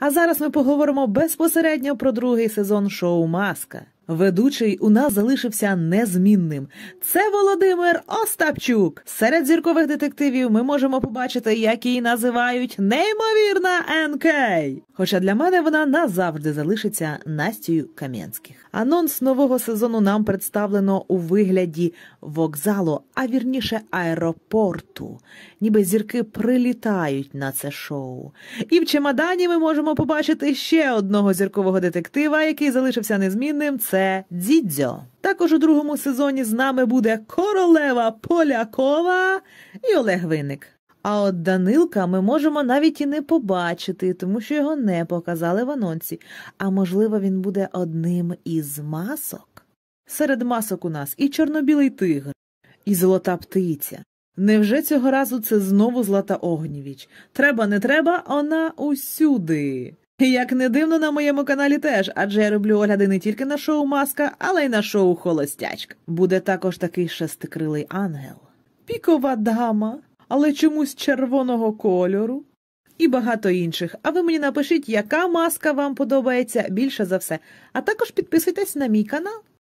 А зараз ми поговоримо безпосередньо про другий сезон шоу Маска. Ведучий у нас залишився незмінним. Це Володимир Остапчук. Серед зіркових детективів ми можемо побачити, як її називають неймовірна НК. Хоча для мене вона назавжди залишиться Настю Кам'янських. Анонс нового сезону нам представлено у вигляді вокзалу, а вірніше аеропорту. Ніби зірки прилітають на це шоу. І в чемодані ми можемо побачити ще одного зіркового детектива, який залишився незмінним. Це це дідзьо. Також у другому сезоні з нами буде королева Полякова і Олег Винник. А от Данилка ми можемо навіть і не побачити, тому що його не показали в анонсі. А можливо, він буде одним із масок. Серед масок у нас і чорнобілий тигр, і золота птиця. Невже цього разу це знову Злата Огнівіч? Треба, не треба, вона усюди. Як не дивно на моєму каналі теж, адже я роблю огляди не тільки на шоу Маска, але й на шоу Холостячка. Буде також такий шестикрилий ангел, пікова дама, але чомусь червоного кольору і багато інших. А ви мені напишіть, яка маска вам подобається більше за все. А також підписуйтесь на мій канал.